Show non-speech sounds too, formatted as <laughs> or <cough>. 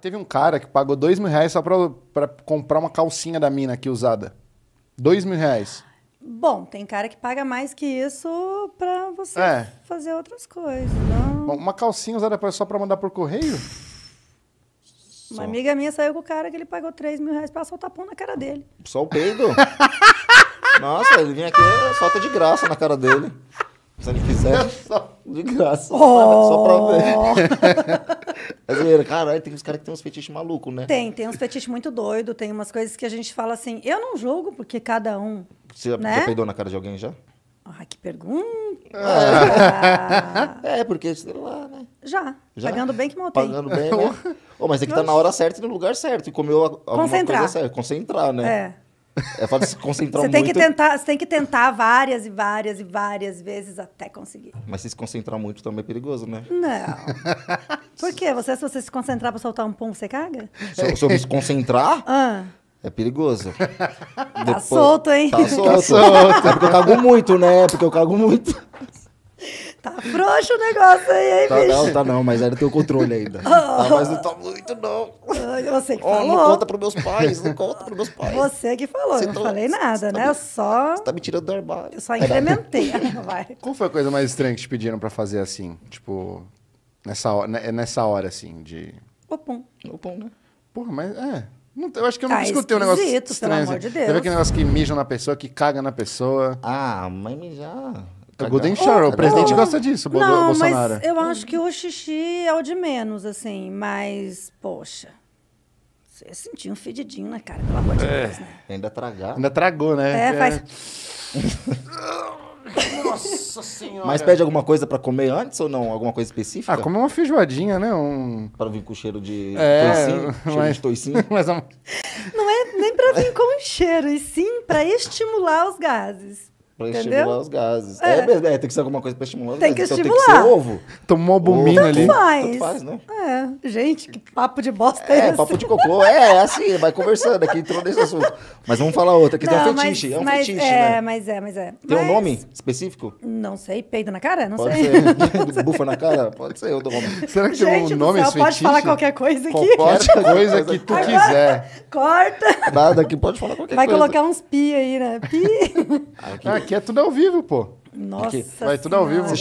Teve um cara que pagou dois mil reais só pra, pra comprar uma calcinha da mina aqui usada. Dois mil reais. Bom, tem cara que paga mais que isso pra você É. fazer outras coisas. Não. Bom, Uma calcinha usada só pra mandar por correio? Uma amiga minha saiu com o cara que ele pagou 3 mil reais pra soltar pão na cara dele. Só o peido. <laughs> Nossa, ele vinha aqui, solta de graça na cara dele. <laughs> Se ele quiser, <laughs> de graça. Só oh! Só pra ver. Assim, cara, tem uns caras que tem uns fetiches malucos, né? Tem, tem uns fetiches muito doido, tem umas coisas que a gente fala assim, eu não julgo porque cada um. Você né? já peidou na cara de alguém já? Ah, que pergunta! É, porque, sei tá lá, né? Já. já. Pagando bem que montei. Pagando bem, né? oh, mas tem é que estar tá na hora certa e no lugar certo. E comeu alguma Concentrar. coisa certa. Concentrar, né? É. É fácil se concentrar você tem muito. Que tentar, você tem que tentar várias e várias e várias vezes até conseguir. Mas se se concentrar muito também é perigoso, né? Não. <laughs> Por quê? Você, se você se concentrar pra soltar um pão você caga? Se, se eu me concentrar? <laughs> Ah. É perigoso. Tá Depois, solto, hein? Tá, tá solto. Tá solto. É porque eu cago muito, né? Porque eu cago muito. Tá frouxo o negócio aí, hein, tá, bicho? Não, tá não, mas ainda tem o controle ainda. <laughs> Oh, tá, mas não tá muito, não. Você que oh, falou. Não conta pros meus pais, não conta pros meus pais. Você que falou, você não tô, tá- falei nada, né? Tá só... Você tá me tirando do armário. Eu só incrementei, <laughs> vai. Qual foi a coisa mais estranha que te pediram pra fazer assim? Tipo, Nessa hora, é nessa hora, assim, de. Opum. Opum, né? Porra, mas é. Não, eu acho que eu tá não discuti escutei um negócio estranho. Pelo amor assim. de Deus. vê aquele negócio que mijam na pessoa, que caga na pessoa. Ah, mas mijar. É o Golden Shower, oh, o presidente gosta disso, não, Bolsonaro. Mas eu acho que o xixi é o de menos, assim, mas, poxa. Você sentiu um fedidinho na cara, pelo amor de é. Deus, né? Ainda tragar. Ainda tragou, né? É, faz. É. Nossa senhora. Mas pede alguma coisa pra comer antes ou não? Alguma coisa específica? Ah, come uma feijoadinha, né? Um... Pra vir com cheiro de é, toicinho, mas... cheiro de toicinho. <laughs> mas não... É não é nem pra vir com cheiro, e sim pra estimular os gases. Pra Entendeu? estimular os gases. É. É, é. tem que ser alguma coisa pra estimular os tem gases. Que estimular. Então, tem que ser ovo. Tomou uma albumina ali. Faz. Tanto faz, né? É. É. gente, que papo de bosta é, é esse? papo de cocô. É, é assim, vai conversando aqui, entrou nesse assunto. Mas vamos falar outra, que não, tem um fetiche. Mas, é um mas, fetiche, é, né? Mas é, mas é. Tem mas... um nome específico? Não sei. Peido na cara? Não pode sei. Ser. <laughs> <laughs> Bufa na cara? Pode ser. Eu dou nome. Será que gente, tem um nome céu, fetiche? Pode falar qualquer coisa aqui. Qualquer coisa que tu Agora, quiser. Corta. Nada aqui, pode falar qualquer vai coisa. Vai colocar uns pi aí, né? Pi. <laughs> Aqui. Ah, aqui é tudo ao vivo, pô. Nossa. Aqui. Vai tudo ao vivo.